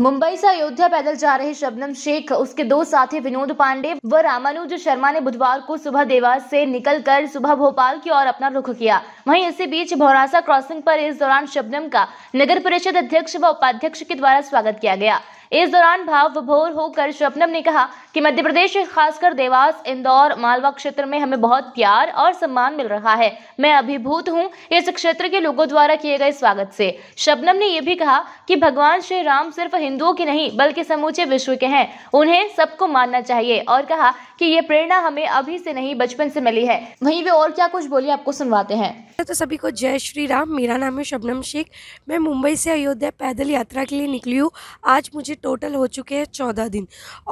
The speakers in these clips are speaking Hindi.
मुंबई से अयोध्या पैदल जा रहे शबनम शेख उसके दो साथी विनोद पांडे व रामानुज शर्मा ने बुधवार को सुबह देवास से निकलकर सुबह भोपाल की ओर अपना रुख किया वहीं इसी बीच भौरासा क्रॉसिंग पर इस दौरान शबनम का नगर परिषद अध्यक्ष व उपाध्यक्ष के द्वारा स्वागत किया गया इस दौरान भाव विभोर होकर शबनम ने कहा कि मध्य प्रदेश खासकर देवास इंदौर मालवा क्षेत्र में हमें बहुत प्यार और सम्मान मिल रहा है मैं अभिभूत हूँ इस क्षेत्र के लोगों द्वारा किए गए स्वागत से शबनम ने यह भी कहा कि भगवान श्री राम सिर्फ हिंदुओं के नहीं बल्कि समूचे विश्व के हैं उन्हें सबको मानना चाहिए और कहा कि ये प्रेरणा हमें अभी से नहीं बचपन से मिली है वहीं वे और क्या कुछ बोली आपको सुनवाते हैं तो सभी को जय श्री राम मेरा नाम है शबनम शेख मैं मुंबई से अयोध्या पैदल यात्रा के लिए निकली हूँ आज मुझे टोटल हो चुके हैं चौदह दिन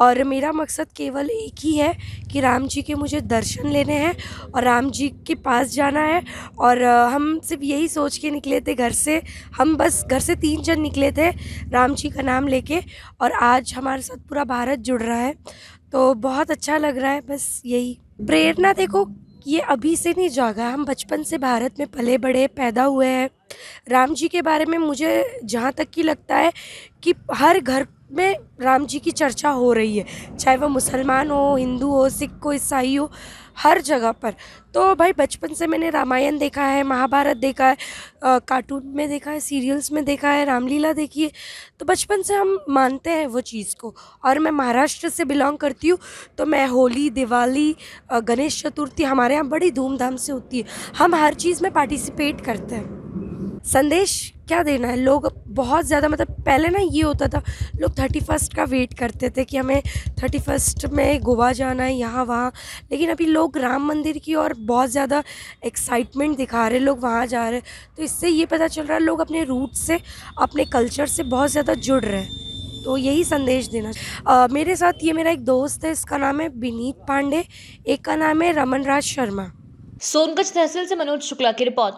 और मेरा मकसद केवल एक ही है कि राम जी के मुझे दर्शन लेने हैं और राम जी के पास जाना है और हम सिर्फ यही सोच के निकले थे घर से हम बस घर से तीन जन निकले थे राम जी का नाम लेके और आज हमारे साथ पूरा भारत जुड़ रहा है तो बहुत अच्छा लग रहा है बस यही प्रेरणा देखो ये अभी से नहीं जागा हम बचपन से भारत में पले बड़े पैदा हुए हैं राम जी के बारे में मुझे जहाँ तक कि लगता है कि हर घर में राम जी की चर्चा हो रही है चाहे वह मुसलमान हो हिंदू हो सिख हो ईसाई हो हर जगह पर तो भाई बचपन से मैंने रामायण देखा है महाभारत देखा है कार्टून में देखा है सीरियल्स में देखा है रामलीला देखी है तो बचपन से हम मानते हैं वो चीज़ को और मैं महाराष्ट्र से बिलोंग करती हूँ तो मैं होली दिवाली गणेश चतुर्थी हमारे यहाँ बड़ी धूमधाम से होती है हम हर चीज़ में पार्टिसिपेट करते हैं संदेश क्या देना है लोग बहुत ज़्यादा मतलब पहले ना ये होता था लोग थर्टी फर्स्ट का वेट करते थे कि हमें थर्टी फर्स्ट में गोवा जाना है यहाँ वहाँ लेकिन अभी लोग राम मंदिर की और बहुत ज़्यादा एक्साइटमेंट दिखा रहे लोग वहाँ जा रहे तो इससे ये पता चल रहा है लोग अपने रूट से अपने कल्चर से बहुत ज़्यादा जुड़ रहे हैं तो यही संदेश देना आ, मेरे साथ ये मेरा एक दोस्त है इसका नाम है विनीत पांडे एक का नाम है रमन राज शर्मा सोनगज तहसील से मनोज शुक्ला की रिपोर्ट